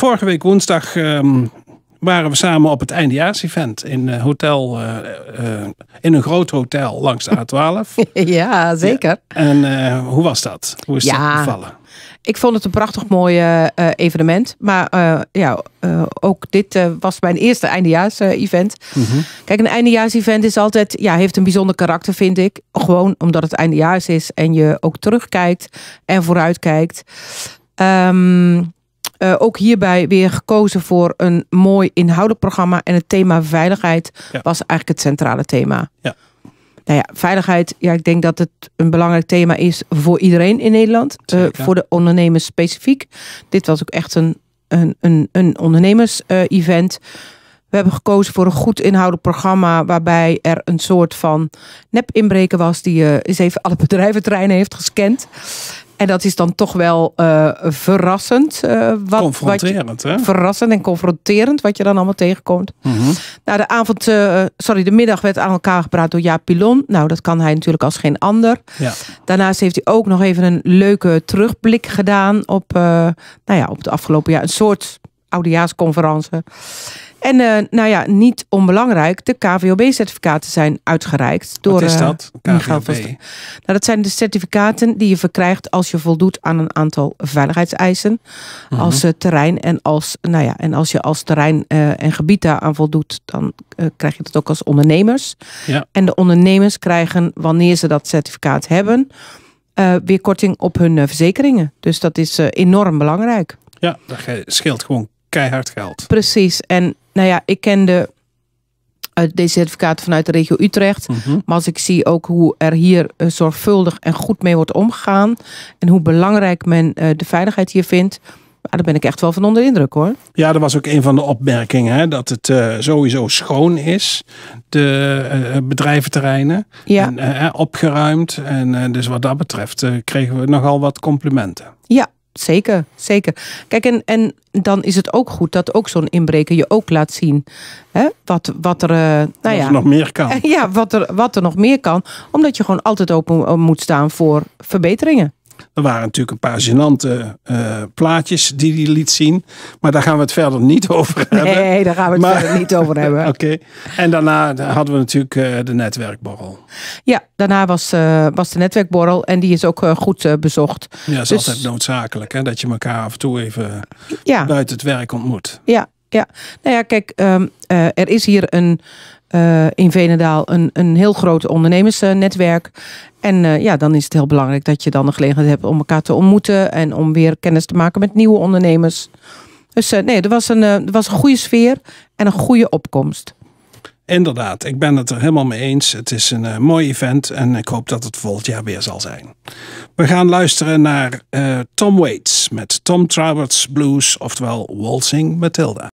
Vorige week woensdag ehm, waren we samen op het event in eh, hotel, eh, eh, in een groot hotel langs de A12. ja, zeker. En hoe was dat? Hoe is dat gevallen? Ik vond het een prachtig mooi evenement. Maar ja, ook dit was mijn eerste eindejaars-event. Mhm. Kijk, een eindejaars-event is altijd, ja, heeft een bijzonder karakter, vind ik. Gewoon omdat het eindejaars is en je ook terugkijkt en vooruitkijkt. Um, eh, ook hierbij weer gekozen voor een mooi inhoudelijk programma. En het thema veiligheid was eigenlijk het centrale thema. Ja. Nou ja, veiligheid, ja, ik denk dat het een belangrijk thema is voor iedereen in Nederland. Eh, voor de ondernemers specifiek. Dit was ook echt een, een, een, een ondernemers-event. Eh, we hebben gekozen voor een goed inhoudelijk programma waarbij er een soort van nep-inbreker was die uh, eens even alle bedrijventerreinen heeft gescand. En dat is dan toch wel eh, verrassend. Eh, wat, confronterend, hè? Verrassend en confronterend wat je dan allemaal tegenkomt. Mhm. Nou, de avond, eh, sorry, de middag werd aan elkaar gepraat door Jaap Pilon. Nou, dat kan hij natuurlijk als geen ander. Ja. Daarnaast heeft hij ook nog even een leuke terugblik gedaan op, nou ja, op het afgelopen jaar. Een soort oudejaarsconferentie. En eh, nou ja, niet onbelangrijk, de KVOB-certificaten zijn uitgereikt. Door, Wat is eh, dat, KVOB? nou, dat zijn de certificaten die je verkrijgt als je voldoet aan een aantal veiligheidseisen. Mhm. Als eh, terrein en als, nou ja, en als je als terrein en gebied aan voldoet, dan krijg je dat ook als ondernemers. Ja. En de ondernemers krijgen, wanneer ze dat certificaat hebben, weer korting op hun verzekeringen. Dus dat is enorm belangrijk. Ja, dat scheelt gewoon keihard geld. Precies. En nou ja, ik kende eh, deze certificaten vanuit de regio Utrecht. Mhm. Maar als ik zie ook hoe er hier eh, zorgvuldig en goed mee wordt omgegaan. En hoe belangrijk men eh, de veiligheid hier vindt. Ja, daar ben ik echt wel van onder indruk hoor. Ja, dat was ook een van de opmerkingen. Hè? Dat het sowieso schoon is. De bedrijventerreinen. Ja. opgeruimd. En dus wat dat betreft kregen we nogal wat complimenten. Ja, Zeker, zeker. Kijk, en, en dan is het ook goed dat ook zo'n inbreker je ook laat zien hè, wat, wat er. Eh, nou wat er nog meer kan. ja, wat er, wat er nog meer kan. Omdat je gewoon altijd open eh, moet staan voor verbeteringen. Er waren natuurlijk een paar gênante eh, plaatjes die hij liet zien. Maar daar gaan we het verder niet over hebben. Nee, daar gaan we het verder niet over hebben. Oké. En daarna hadden we natuurlijk eh, de netwerkborrel. Ja, daarna was, eh, was de netwerkborrel. En die is ook goed bezocht. Ja, dat is dus... altijd noodzakelijk. Hè, dat je elkaar af en toe even ja. buiten het werk ontmoet. Ja, ja, nou ja, kijk, ehm, eh, er is hier een, eh, in Venendaal een, een heel groot ondernemersnetwerk. En eh, ja, dan is het heel belangrijk dat je dan de gelegenheid hebt om elkaar te ontmoeten en om weer kennis te maken met nieuwe ondernemers. Dus nee, er was, een, er was een goede sfeer en een goede opkomst. Inderdaad, ik ben het er helemaal mee eens. Het is een mooi event en ik hoop dat het volgend jaar weer zal zijn. We gaan luisteren naar Tom Waits met Tom Travers Blues, oftewel Waltzing Matilda.